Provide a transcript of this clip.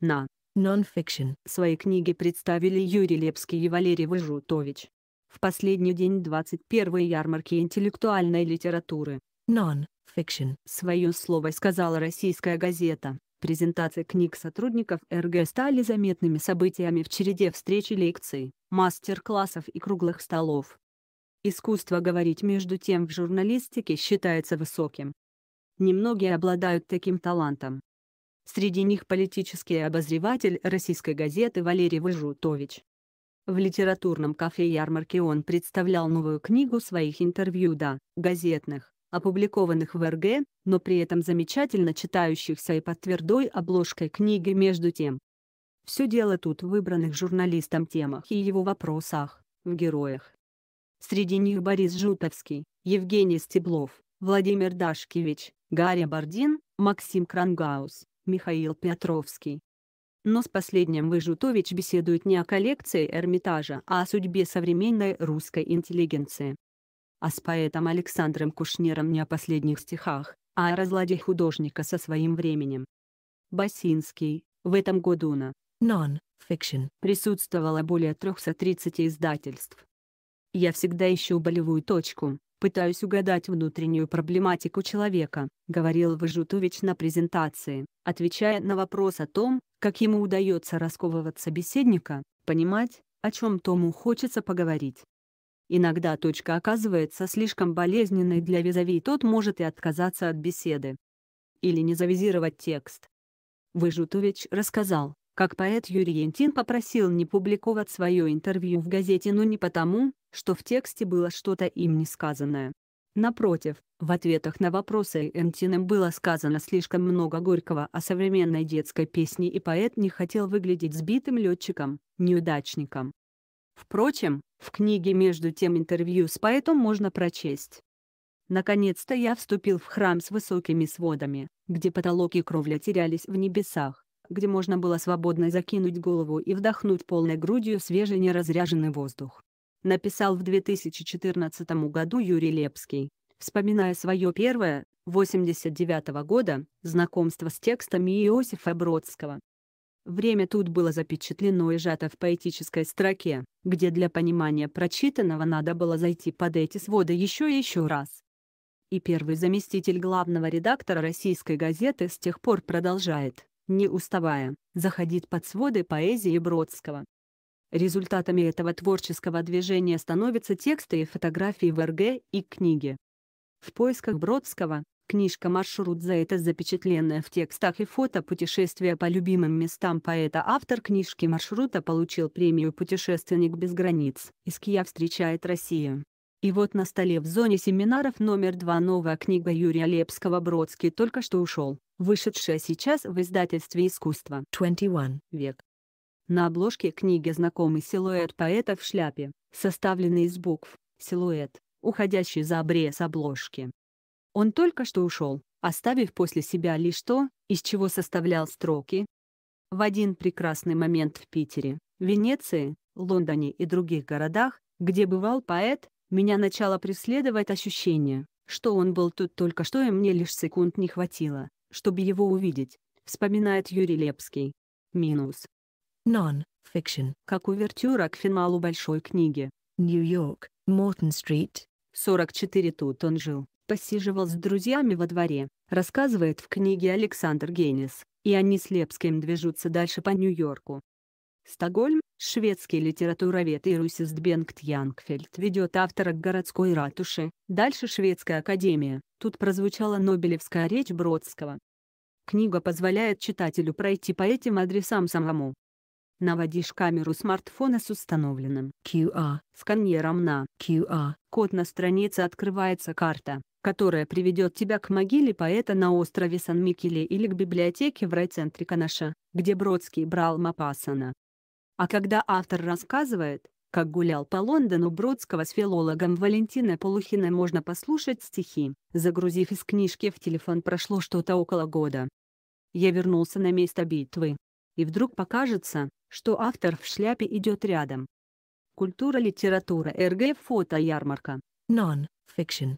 на Nonfiction. Свои книги представили Юрий Лепский и Валерий Вожутович. В последний день 21-й ярмарки интеллектуальной литературы Non-Fiction свое слово сказала российская газета. Презентации книг сотрудников РГ стали заметными событиями в череде встреч и лекций, мастер-классов и круглых столов. Искусство говорить между тем в журналистике считается высоким. Немногие обладают таким талантом. Среди них политический обозреватель российской газеты Валерий Выжутович. В литературном кафе ярмарке он представлял новую книгу своих интервью да, газетных, опубликованных в РГ, но при этом замечательно читающихся и под твердой обложкой книги между тем. Все дело тут в выбранных журналистом темах и его вопросах, в героях. Среди них Борис Жутовский, Евгений Стеблов, Владимир Дашкевич, Гарри Бордин, Максим Крангаус, Михаил Петровский. Но с последним Выжутович беседует не о коллекции Эрмитажа, а о судьбе современной русской интеллигенции. А с поэтом Александром Кушнером не о последних стихах, а о разладе художника со своим временем. Басинский, в этом году на Non-Fiction присутствовало более 330 издательств. Я всегда ищу болевую точку, пытаюсь угадать внутреннюю проблематику человека», — говорил Выжутович на презентации, отвечая на вопрос о том, как ему удается расковывать собеседника, понимать, о чем тому хочется поговорить. Иногда точка оказывается слишком болезненной для визави и тот может и отказаться от беседы. Или не завизировать текст. Выжутович рассказал, как поэт Юрий Янтин попросил не публиковать свое интервью в газете но не потому, что в тексте было что-то им не сказанное. Напротив, в ответах на вопросы Энтином было сказано слишком много горького о современной детской песне и поэт не хотел выглядеть сбитым летчиком, неудачником. Впрочем, в книге между тем интервью с поэтом можно прочесть. Наконец-то я вступил в храм с высокими сводами, где потолок и кровля терялись в небесах, где можно было свободно закинуть голову и вдохнуть полной грудью свежий неразряженный воздух написал в 2014 году Юрий Лепский, вспоминая свое первое, 89 -го года, знакомство с текстами Иосифа Бродского. Время тут было запечатлено и сжато в поэтической строке, где для понимания прочитанного надо было зайти под эти своды еще и еще раз. И первый заместитель главного редактора российской газеты с тех пор продолжает, не уставая, заходить под своды поэзии Бродского. Результатами этого творческого движения становятся тексты и фотографии в РГ и книги. В поисках Бродского книжка «Маршрут за это» запечатленная в текстах и фото «Путешествие по любимым местам поэта». Автор книжки «Маршрута» получил премию «Путешественник без границ». Из Иския встречает Россию. И вот на столе в зоне семинаров номер два новая книга Юрия Лепского «Бродский только что ушел», вышедшая сейчас в издательстве Искусства. 21 век. На обложке книги знакомый силуэт поэта в шляпе, составленный из букв, силуэт, уходящий за обрез обложки. Он только что ушел, оставив после себя лишь то, из чего составлял строки. В один прекрасный момент в Питере, Венеции, Лондоне и других городах, где бывал поэт, меня начало преследовать ощущение, что он был тут только что и мне лишь секунд не хватило, чтобы его увидеть, вспоминает Юрий Лепский. Минус. Non-Fiction, как увертюра к финалу большой книги. Нью-Йорк, Мортон-стрит. 44 тут он жил, посиживал с друзьями во дворе, рассказывает в книге Александр Генис, и они с Лепским движутся дальше по Нью-Йорку. Стокгольм, шведский литературовед Ирусис Бенгт Янгфельд ведет автора к городской ратуши, дальше Шведская академия, тут прозвучала Нобелевская речь Бродского. Книга позволяет читателю пройти по этим адресам самому, Наводишь камеру смартфона с установленным QR-сканером на QR-код на странице открывается карта, которая приведет тебя к могиле поэта на острове Сан-Микеле или к библиотеке в райцентре Канаша, где Бродский брал Мапасана. А когда автор рассказывает, как гулял по Лондону Бродского с филологом Валентиной Полухиной можно послушать стихи, загрузив из книжки в телефон прошло что-то около года. Я вернулся на место битвы, и вдруг покажется, что автор в шляпе идет рядом. Культура литература РГ фото ярмарка. Non-fiction.